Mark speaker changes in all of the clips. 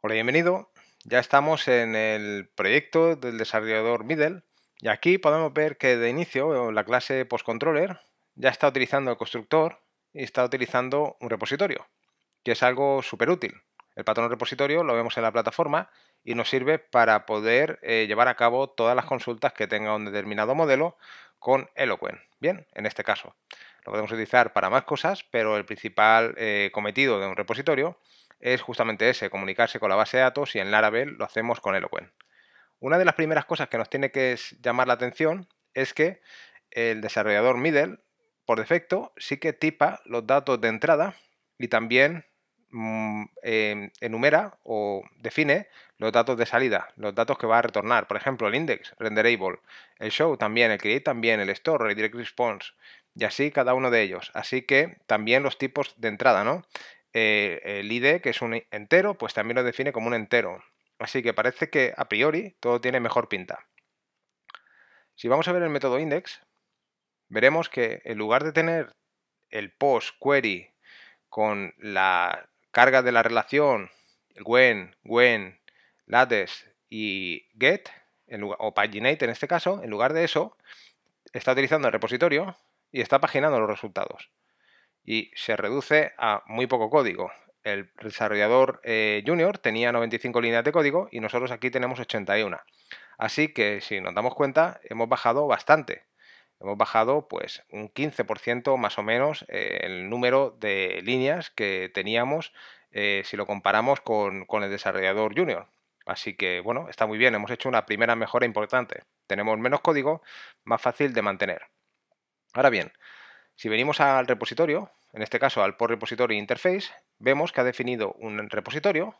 Speaker 1: Hola, bienvenido. Ya estamos en el proyecto del desarrollador Middle y aquí podemos ver que de inicio la clase postcontroller ya está utilizando el constructor y está utilizando un repositorio, que es algo súper útil. El patrón repositorio lo vemos en la plataforma y nos sirve para poder eh, llevar a cabo todas las consultas que tenga un determinado modelo con Eloquent. Bien, en este caso lo podemos utilizar para más cosas, pero el principal eh, cometido de un repositorio es justamente ese, comunicarse con la base de datos y en Laravel lo hacemos con Eloquent. Una de las primeras cosas que nos tiene que llamar la atención es que el desarrollador middle, por defecto, sí que tipa los datos de entrada y también mm, em, enumera o define los datos de salida, los datos que va a retornar. Por ejemplo, el index, renderable, el show también, el create también, el store, el direct response, y así cada uno de ellos. Así que también los tipos de entrada, ¿no? Eh, el ID, que es un entero, pues también lo define como un entero. Así que parece que a priori todo tiene mejor pinta. Si vamos a ver el método index, veremos que en lugar de tener el post query con la carga de la relación when, when, lattice y get, en o paginate en este caso, en lugar de eso, está utilizando el repositorio y está paginando los resultados y se reduce a muy poco código. El desarrollador eh, junior tenía 95 líneas de código y nosotros aquí tenemos 81. Así que si nos damos cuenta, hemos bajado bastante. Hemos bajado pues un 15% más o menos eh, el número de líneas que teníamos eh, si lo comparamos con, con el desarrollador junior. Así que bueno, está muy bien, hemos hecho una primera mejora importante. Tenemos menos código, más fácil de mantener. Ahora bien, si venimos al repositorio, en este caso al Post Repository Interface, vemos que ha definido un repositorio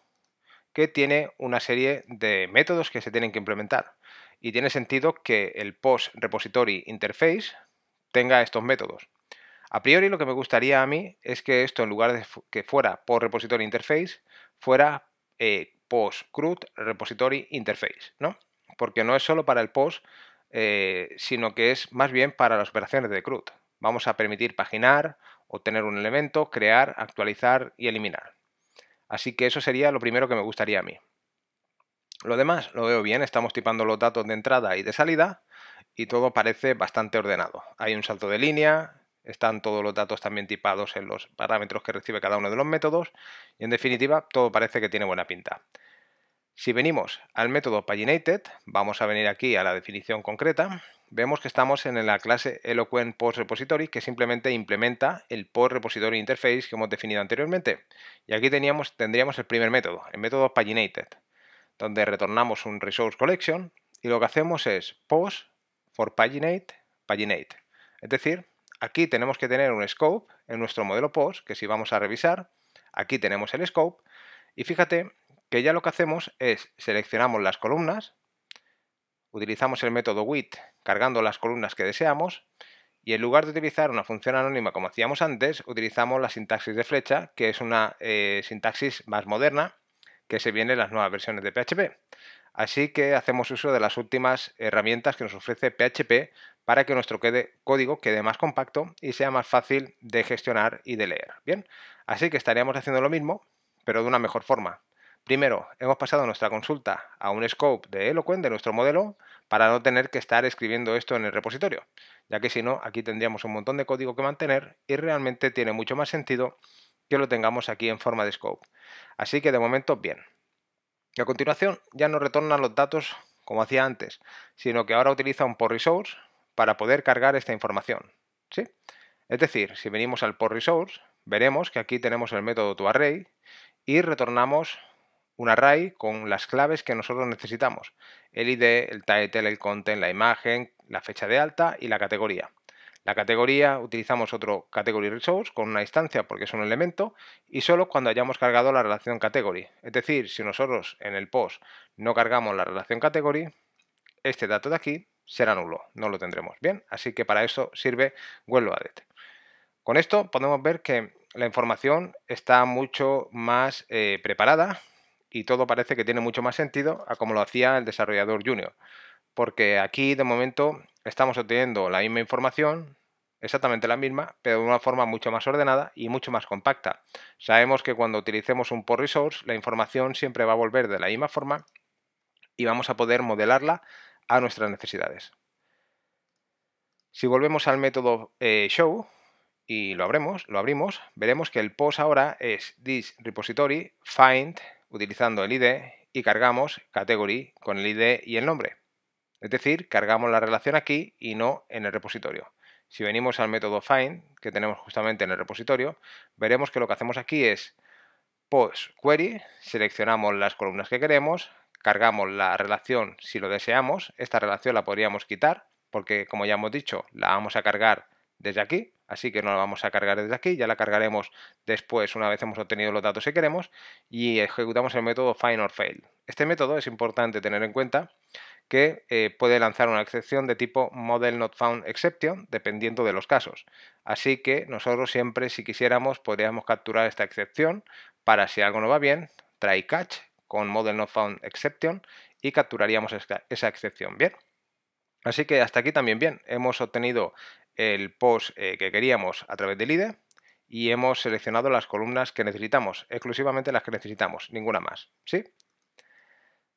Speaker 1: que tiene una serie de métodos que se tienen que implementar. Y tiene sentido que el Post Repository Interface tenga estos métodos. A priori lo que me gustaría a mí es que esto en lugar de que fuera Post Repository Interface, fuera eh, Post CRUD Repository Interface, Porque no es solo para el Post, eh, sino que es más bien para las operaciones de CRUD. Vamos a permitir paginar, obtener un elemento, crear, actualizar y eliminar. Así que eso sería lo primero que me gustaría a mí. Lo demás lo veo bien, estamos tipando los datos de entrada y de salida y todo parece bastante ordenado. Hay un salto de línea, están todos los datos también tipados en los parámetros que recibe cada uno de los métodos y en definitiva todo parece que tiene buena pinta. Si venimos al método paginated, vamos a venir aquí a la definición concreta vemos que estamos en la clase Eloquent Post Repository que simplemente implementa el Post Repository Interface que hemos definido anteriormente. Y aquí teníamos, tendríamos el primer método, el método Paginated, donde retornamos un Resource Collection y lo que hacemos es Post for Paginate, Paginate. Es decir, aquí tenemos que tener un scope en nuestro modelo Post, que si vamos a revisar, aquí tenemos el scope. Y fíjate que ya lo que hacemos es seleccionamos las columnas, utilizamos el método with cargando las columnas que deseamos y en lugar de utilizar una función anónima como hacíamos antes, utilizamos la sintaxis de flecha, que es una eh, sintaxis más moderna que se viene en las nuevas versiones de PHP. Así que hacemos uso de las últimas herramientas que nos ofrece PHP para que nuestro código quede más compacto y sea más fácil de gestionar y de leer. Bien, así que estaríamos haciendo lo mismo, pero de una mejor forma. Primero, hemos pasado nuestra consulta a un scope de Eloquent de nuestro modelo para no tener que estar escribiendo esto en el repositorio, ya que si no, aquí tendríamos un montón de código que mantener y realmente tiene mucho más sentido que lo tengamos aquí en forma de scope. Así que de momento, bien. a continuación, ya no retorna los datos como hacía antes, sino que ahora utiliza un por resource para poder cargar esta información. ¿sí? Es decir, si venimos al por resource, veremos que aquí tenemos el método toArray y retornamos un array con las claves que nosotros necesitamos, el ID, el title, el content, la imagen, la fecha de alta y la categoría. La categoría utilizamos otro category resource con una instancia porque es un elemento y solo cuando hayamos cargado la relación category. Es decir, si nosotros en el post no cargamos la relación category, este dato de aquí será nulo, no lo tendremos. Bien, así que para eso sirve WebLoaded. Con esto podemos ver que la información está mucho más eh, preparada y todo parece que tiene mucho más sentido a como lo hacía el desarrollador junior, porque aquí de momento estamos obteniendo la misma información, exactamente la misma, pero de una forma mucho más ordenada y mucho más compacta. Sabemos que cuando utilicemos un por resource, la información siempre va a volver de la misma forma y vamos a poder modelarla a nuestras necesidades. Si volvemos al método eh, show y lo abrimos, lo abrimos, veremos que el post ahora es this repository find utilizando el id y cargamos category con el id y el nombre. Es decir, cargamos la relación aquí y no en el repositorio. Si venimos al método find que tenemos justamente en el repositorio, veremos que lo que hacemos aquí es post query, seleccionamos las columnas que queremos, cargamos la relación si lo deseamos, esta relación la podríamos quitar porque como ya hemos dicho la vamos a cargar desde aquí Así que no la vamos a cargar desde aquí, ya la cargaremos después una vez hemos obtenido los datos que queremos y ejecutamos el método find or fail. Este método es importante tener en cuenta que eh, puede lanzar una excepción de tipo model not found exception dependiendo de los casos. Así que nosotros siempre si quisiéramos podríamos capturar esta excepción para si algo no va bien, try catch con model not found exception y capturaríamos esa excepción. Bien. Así que hasta aquí también bien, hemos obtenido el post eh, que queríamos a través del IDE y hemos seleccionado las columnas que necesitamos, exclusivamente las que necesitamos, ninguna más. ¿sí?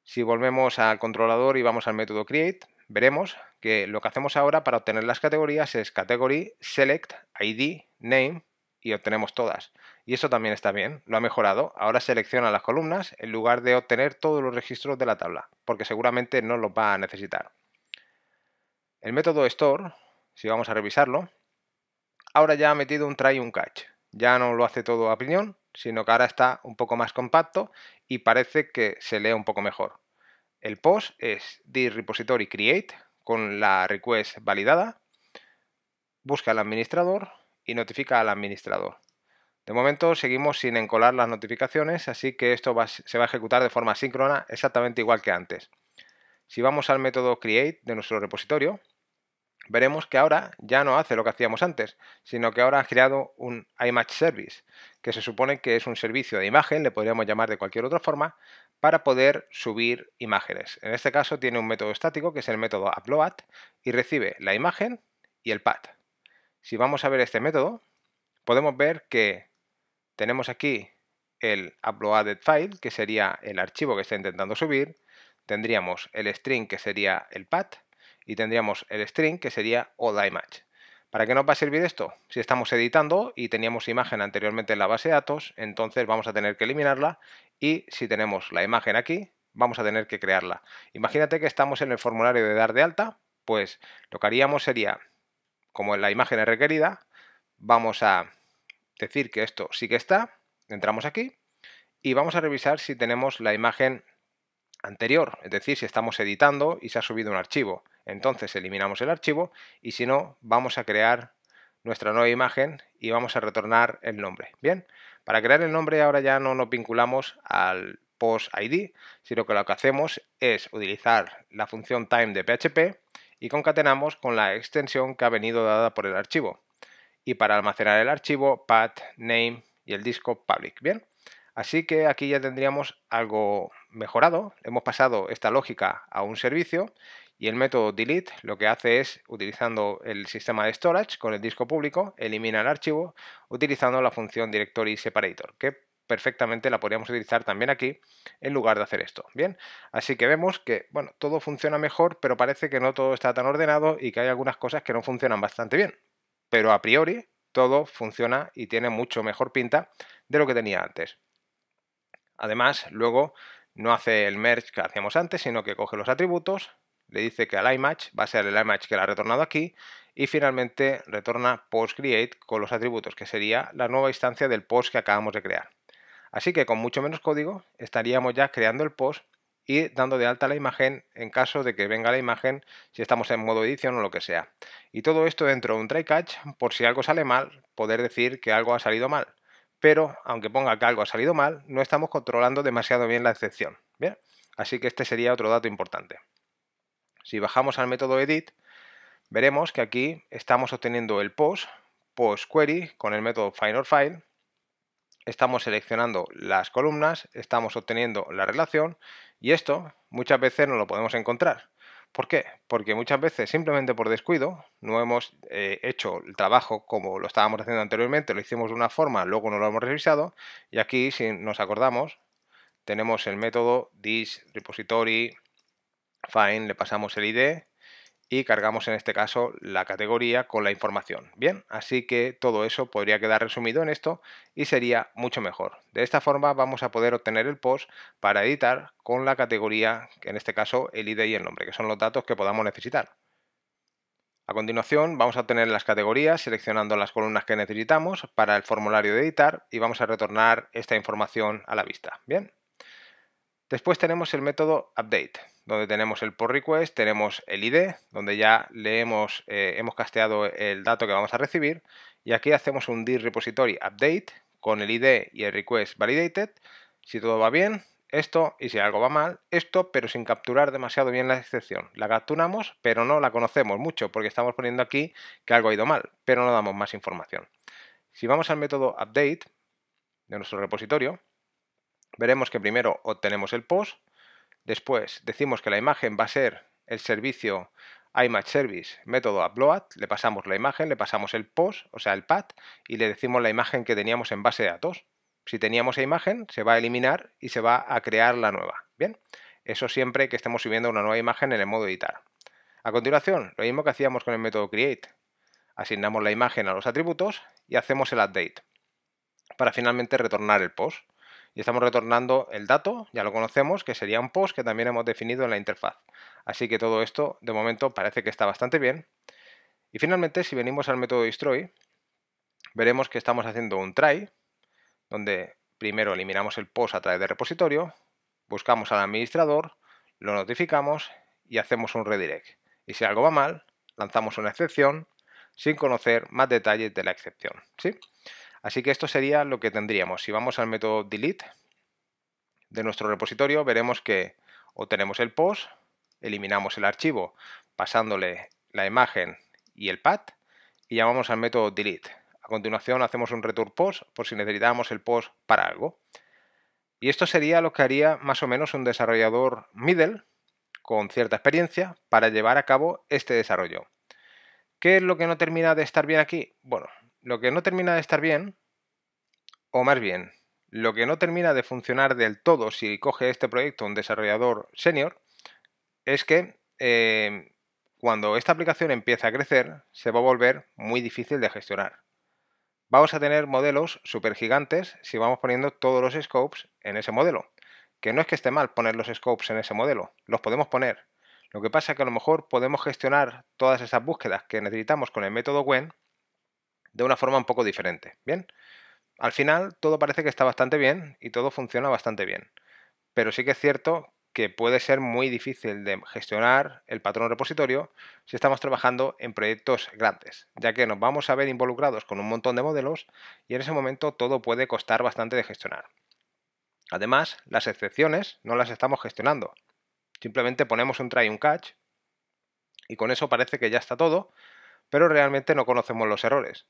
Speaker 1: Si volvemos al controlador y vamos al método create, veremos que lo que hacemos ahora para obtener las categorías es category, select, id, name y obtenemos todas. Y eso también está bien, lo ha mejorado. Ahora selecciona las columnas en lugar de obtener todos los registros de la tabla, porque seguramente no los va a necesitar. El método store si vamos a revisarlo, ahora ya ha metido un try y un catch. Ya no lo hace todo a opinión, sino que ahora está un poco más compacto y parece que se lee un poco mejor. El post es dir repository create con la request validada, busca al administrador y notifica al administrador. De momento seguimos sin encolar las notificaciones, así que esto se va a ejecutar de forma síncrona exactamente igual que antes. Si vamos al método create de nuestro repositorio, veremos que ahora ya no hace lo que hacíamos antes, sino que ahora ha creado un Image Service, que se supone que es un servicio de imagen, le podríamos llamar de cualquier otra forma, para poder subir imágenes. En este caso tiene un método estático, que es el método upload, y recibe la imagen y el path. Si vamos a ver este método, podemos ver que tenemos aquí el uploaded file, que sería el archivo que está intentando subir, tendríamos el string, que sería el path, y tendríamos el string que sería all ¿Para qué nos va a servir esto? Si estamos editando y teníamos imagen anteriormente en la base de datos, entonces vamos a tener que eliminarla y si tenemos la imagen aquí, vamos a tener que crearla. Imagínate que estamos en el formulario de dar de alta, pues lo que haríamos sería, como la imagen es requerida, vamos a decir que esto sí que está, entramos aquí y vamos a revisar si tenemos la imagen anterior, es decir, si estamos editando y se ha subido un archivo entonces eliminamos el archivo y si no, vamos a crear nuestra nueva imagen y vamos a retornar el nombre. Bien, para crear el nombre ahora ya no nos vinculamos al post ID, sino que lo que hacemos es utilizar la función time de PHP y concatenamos con la extensión que ha venido dada por el archivo. Y para almacenar el archivo, path, name y el disco public. Bien, así que aquí ya tendríamos algo mejorado. Hemos pasado esta lógica a un servicio y el método delete lo que hace es, utilizando el sistema de storage con el disco público, elimina el archivo utilizando la función directory separator, que perfectamente la podríamos utilizar también aquí en lugar de hacer esto. Bien, así que vemos que bueno, todo funciona mejor, pero parece que no todo está tan ordenado y que hay algunas cosas que no funcionan bastante bien. Pero a priori todo funciona y tiene mucho mejor pinta de lo que tenía antes. Además, luego no hace el merge que hacíamos antes, sino que coge los atributos, le dice que la image va a ser el image que la ha retornado aquí y finalmente retorna post create con los atributos, que sería la nueva instancia del post que acabamos de crear. Así que con mucho menos código estaríamos ya creando el post y dando de alta la imagen en caso de que venga la imagen si estamos en modo edición o lo que sea. Y todo esto dentro de un try catch por si algo sale mal, poder decir que algo ha salido mal. Pero aunque ponga que algo ha salido mal, no estamos controlando demasiado bien la excepción. ¿bien? Así que este sería otro dato importante. Si bajamos al método edit, veremos que aquí estamos obteniendo el post, post query con el método find file. Estamos seleccionando las columnas, estamos obteniendo la relación y esto muchas veces no lo podemos encontrar. ¿Por qué? Porque muchas veces simplemente por descuido no hemos eh, hecho el trabajo como lo estábamos haciendo anteriormente, lo hicimos de una forma, luego no lo hemos revisado y aquí si nos acordamos tenemos el método this repository Fine, le pasamos el ID y cargamos en este caso la categoría con la información. Bien, así que todo eso podría quedar resumido en esto y sería mucho mejor. De esta forma vamos a poder obtener el post para editar con la categoría, en este caso el ID y el nombre, que son los datos que podamos necesitar. A continuación vamos a obtener las categorías seleccionando las columnas que necesitamos para el formulario de editar y vamos a retornar esta información a la vista. Bien. Después tenemos el método update, donde tenemos el por request, tenemos el ID, donde ya le hemos, eh, hemos casteado el dato que vamos a recibir, y aquí hacemos un dir repository update con el ID y el request validated, si todo va bien, esto, y si algo va mal, esto, pero sin capturar demasiado bien la excepción. La capturamos, pero no la conocemos mucho, porque estamos poniendo aquí que algo ha ido mal, pero no damos más información. Si vamos al método update de nuestro repositorio, veremos que primero obtenemos el post, después decimos que la imagen va a ser el servicio image service método upload, le pasamos la imagen, le pasamos el post, o sea el PAT, y le decimos la imagen que teníamos en base de datos. Si teníamos esa imagen, se va a eliminar y se va a crear la nueva. Bien, eso siempre que estemos subiendo una nueva imagen en el modo editar. A continuación, lo mismo que hacíamos con el método create. Asignamos la imagen a los atributos y hacemos el update para finalmente retornar el post y estamos retornando el dato, ya lo conocemos, que sería un post que también hemos definido en la interfaz. Así que todo esto, de momento, parece que está bastante bien. Y finalmente, si venimos al método destroy, veremos que estamos haciendo un try, donde primero eliminamos el post a través del repositorio, buscamos al administrador, lo notificamos y hacemos un redirect. Y si algo va mal, lanzamos una excepción sin conocer más detalles de la excepción. ¿sí? Así que esto sería lo que tendríamos. Si vamos al método delete de nuestro repositorio, veremos que obtenemos el post, eliminamos el archivo pasándole la imagen y el path y llamamos al método delete. A continuación hacemos un return post por si necesitábamos el post para algo. Y esto sería lo que haría más o menos un desarrollador middle con cierta experiencia para llevar a cabo este desarrollo. ¿Qué es lo que no termina de estar bien aquí? Bueno, lo que no termina de estar bien, o más bien, lo que no termina de funcionar del todo si coge este proyecto un desarrollador senior, es que em, cuando esta aplicación empieza a crecer, se va a volver muy difícil de gestionar. Vamos a tener modelos super gigantes si vamos poniendo todos los scopes en ese modelo. Que no es que esté mal poner los scopes en ese modelo, los podemos poner. Lo que pasa es que a lo mejor podemos gestionar todas esas búsquedas que necesitamos con el método WHEN de una forma un poco diferente. Bien, al final todo parece que está bastante bien y todo funciona bastante bien. Pero sí que es cierto que puede ser muy difícil de gestionar el patrón repositorio si estamos trabajando en proyectos grandes, ya que nos vamos a ver involucrados con un montón de modelos y en ese momento todo puede costar bastante de gestionar. Además, las excepciones no las estamos gestionando. Simplemente ponemos un try y un catch y con eso parece que ya está todo, pero realmente no conocemos los errores.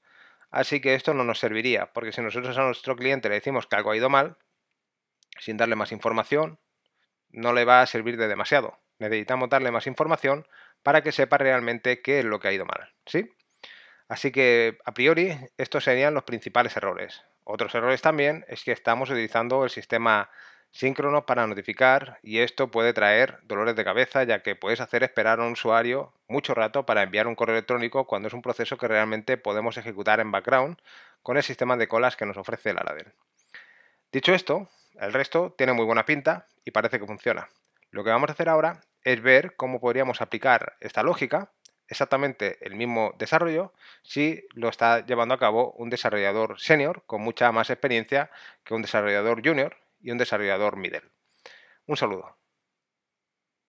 Speaker 1: Así que esto no nos serviría, porque si nosotros a nuestro cliente le decimos que algo ha ido mal, sin darle más información, no le va a servir de demasiado. Necesitamos darle más información para que sepa realmente qué es lo que ha ido mal, ¿sí? Así que a priori estos serían los principales errores. Otros errores también es que estamos utilizando el sistema síncrono para notificar y esto puede traer dolores de cabeza ya que puedes hacer esperar a un usuario mucho rato para enviar un correo electrónico cuando es un proceso que realmente podemos ejecutar en background con el sistema de colas que nos ofrece Laravel. Dicho esto, el resto tiene muy buena pinta y parece que funciona. Lo que vamos a hacer ahora es ver cómo podríamos aplicar esta lógica, exactamente el mismo desarrollo, si lo está llevando a cabo un desarrollador senior con mucha más experiencia que un desarrollador junior y un desarrollador middle. Un saludo.